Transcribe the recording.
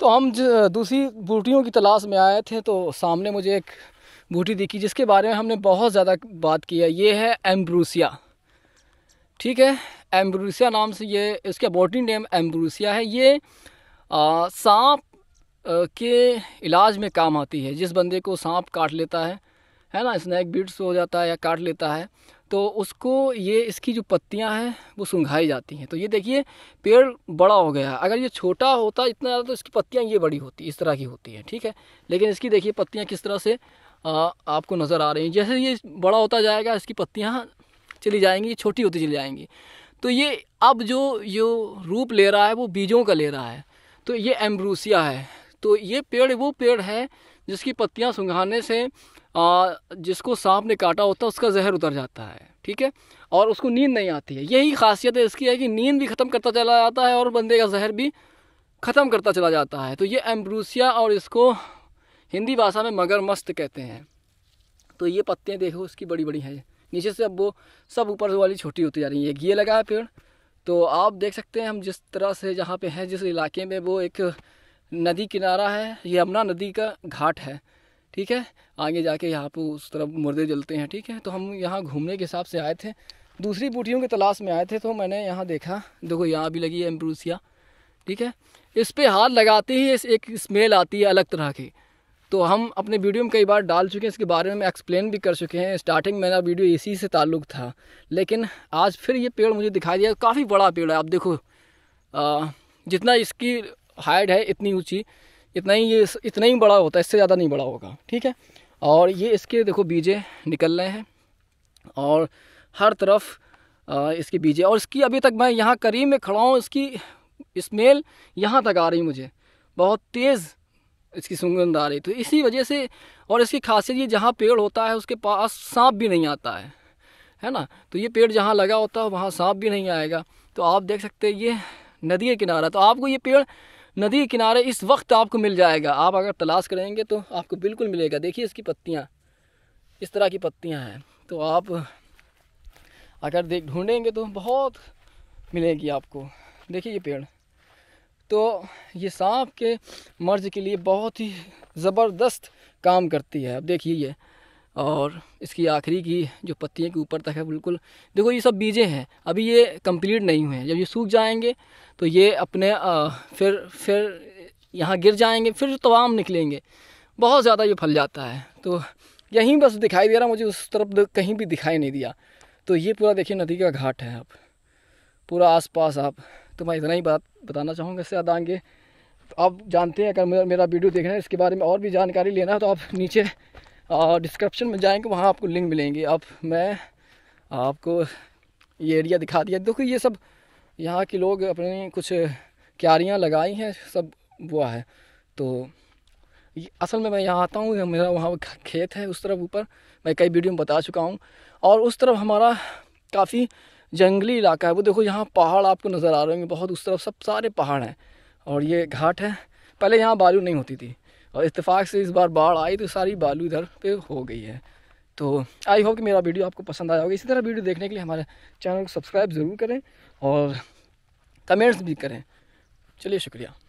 तो हम दूसरी बूटियों की तलाश में आए थे तो सामने मुझे एक बूटी दिखी जिसके बारे में हमने बहुत ज़्यादा बात की है ये है एम्ब्रूसिया ठीक है एम्ब्रूसिया नाम से ये इसका बोटिंग नेम एम्ब्रूसिया है ये सांप के इलाज में काम आती है जिस बंदे को सांप काट लेता है है ना स्नैक बीट्स हो जाता है या काट लेता है तो उसको ये इसकी जो पत्तियां हैं वो सुंघाई जाती हैं तो ये देखिए पेड़ बड़ा हो गया है अगर ये छोटा होता इतना ज़्यादा तो इसकी पत्तियां ये बड़ी होती इस तरह की होती हैं ठीक है लेकिन इसकी देखिए पत्तियां किस तरह से आ, आपको नज़र आ रही हैं जैसे ये बड़ा होता जाएगा इसकी पत्तियाँ चली जाएँगी छोटी होती चली जाएँगी तो ये अब जो ये रूप ले रहा है वो बीजों का ले रहा है तो ये एम्ब्रूसिया है तो ये पेड़ वो पेड़ है जिसकी पत्तियाँ सुंघाने से आ, जिसको सांप ने काटा होता है उसका जहर उतर जाता है ठीक है और उसको नींद नहीं आती है यही खासियत है इसकी है कि नींद भी ख़त्म करता चला जाता है और बंदे का जहर भी ख़त्म करता चला जाता है तो ये एम्ब्रूसिया और इसको हिंदी भाषा में मगरमस्त कहते हैं तो ये पत्तियाँ देखो इसकी बड़ी बड़ी हैं नीचे से अब वो सब ऊपर वाली छोटी होती जा रही है ये लगा है पेड़ तो आप देख सकते हैं हम जिस तरह से जहाँ पे हैं जिस इलाके में वो एक नदी किनारा है यमुना नदी का घाट है ठीक है आगे जाके यहाँ पर उस तरफ मुर्दे जलते हैं ठीक है तो हम यहाँ घूमने के हिसाब से आए थे दूसरी बूटियों की तलाश में आए थे तो मैंने यहाँ देखा देखो यहाँ भी लगी है एम्ब्रूसिया ठीक है इस पर हाथ लगाते ही इस एक स्मेल आती है अलग तरह की तो हम अपने वीडियो में कई बार डाल चुके हैं इसके बारे में एक्सप्लेन भी कर चुके हैं स्टार्टिंग मेरा वीडियो इसी से ताल्लुक़ था लेकिन आज फिर ये पेड़ मुझे दिखाई दिया काफ़ी बड़ा पेड़ है आप देखो आ, जितना इसकी हाइट है इतनी ऊँची इतना ही ये इतना ही बड़ा होता है इससे ज़्यादा नहीं बड़ा होगा ठीक है और ये इसके देखो बीजे निकल रहे हैं और हर तरफ इसके बीजे और इसकी अभी तक मैं यहाँ करीब में खड़ा हूँ इसकी स्मेल यहाँ तक आ रही मुझे बहुत तेज़ इसकी सुगंध आ रही तो इसी वजह से और इसकी खासियत ये जहाँ पेड़ होता है उसके पास सांप भी नहीं आता है है ना तो ये पेड़ जहाँ लगा होता है वहाँ सांप भी नहीं आएगा तो आप देख सकते हैं ये नदी के किनारा तो आपको ये पेड़ नदी किनारे इस वक्त आपको मिल जाएगा आप अगर तलाश करेंगे तो आपको बिल्कुल मिलेगा देखिए इसकी पत्तियाँ इस तरह की पत्तियाँ हैं तो आप अगर देख ढूंढेंगे तो बहुत मिलेगी आपको देखिए ये पेड़ तो ये सांप के मर्ज के लिए बहुत ही ज़बरदस्त काम करती है अब देखिए ये और इसकी आखिरी की जो पत्तियों के ऊपर तक है बिल्कुल देखो ये सब बीजें हैं अभी ये कंप्लीट नहीं हुए हैं जब ये सूख जाएंगे तो ये अपने आ, फिर फिर यहाँ गिर जाएंगे फिर तवाम तो निकलेंगे बहुत ज़्यादा ये फल जाता है तो यहीं बस दिखाई दे रहा मुझे उस तरफ कहीं भी दिखाई नहीं दिया तो ये पूरा देखिए नदी का घाट है आप पूरा आसपास आप तो मैं इतना ही बात बताना चाहूँगा इससे आदांगे तो आप जानते हैं अगर मेरा वीडियो देखना है इसके बारे में और भी जानकारी लेना है तो आप नीचे डिस्क्रिप्शन में जाएंगे वहाँ आपको लिंक मिलेंगे अब मैं आपको ये एरिया दिखा दिया देखो ये सब यहाँ के लोग अपनी कुछ क्यारियाँ लगाई हैं सब हुआ है तो असल में मैं यहाँ आता हूँ मेरा वहाँ खेत है उस तरफ ऊपर मैं कई वीडियो में बता चुका हूँ और उस तरफ हमारा काफ़ी जंगली इलाका है वो देखो यहाँ पहाड़ आपको नज़र आ रहे होंगे बहुत उस तरफ सब सारे पहाड़ हैं और ये घाट है पहले यहाँ बालू नहीं होती थी और इतफ़ाक़ से इस बार बाढ़ आई तो सारी बालू इधर पे हो गई है तो आई होप कि मेरा वीडियो आपको पसंद आया होगा इसी तरह वीडियो देखने के लिए हमारे चैनल को सब्सक्राइब ज़रूर करें और कमेंट्स भी करें चलिए शुक्रिया